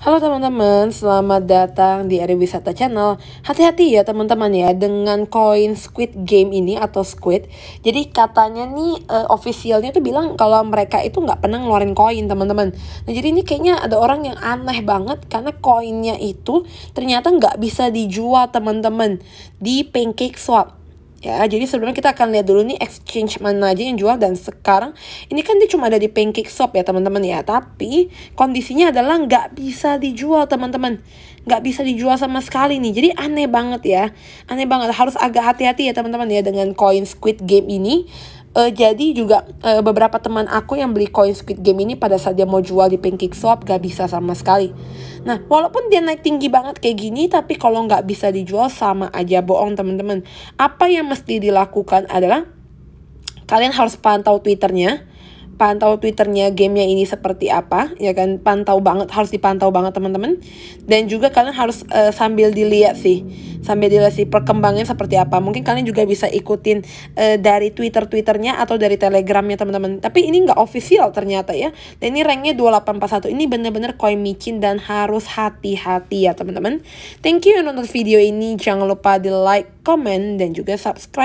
Halo teman-teman, selamat datang di Area Wisata Channel. Hati-hati ya teman-teman ya dengan koin Squid Game ini atau Squid. Jadi katanya nih uh, officialnya tuh bilang kalau mereka itu nggak pernah ngeluarin koin teman-teman. Nah jadi ini kayaknya ada orang yang aneh banget karena koinnya itu ternyata nggak bisa dijual teman-teman di Pancake Swap ya jadi sebelumnya kita akan lihat dulu nih exchange mana aja yang jual dan sekarang ini kan dia cuma ada di pancake shop ya teman-teman ya tapi kondisinya adalah nggak bisa dijual teman-teman nggak bisa dijual sama sekali nih jadi aneh banget ya aneh banget harus agak hati-hati ya teman-teman ya dengan coin squid game ini Uh, jadi juga uh, beberapa teman aku yang beli koin Squid Game ini pada saat dia mau jual di Pancake Swap gak bisa sama sekali. Nah walaupun dia naik tinggi banget kayak gini tapi kalau nggak bisa dijual sama aja bohong teman-teman. Apa yang mesti dilakukan adalah kalian harus pantau Twitternya pantau twitternya gamenya ini seperti apa ya kan pantau banget harus dipantau banget teman-teman dan juga kalian harus uh, sambil dilihat sih sampai sambil dilihat perkembangannya seperti apa mungkin kalian juga bisa ikutin uh, dari twitter twitternya atau dari telegramnya teman-teman tapi ini nggak official ternyata ya dan ini ranknya 2841 ini bener-bener koin micin dan harus hati-hati ya teman-teman thank you yang nonton video ini jangan lupa di like comment dan juga subscribe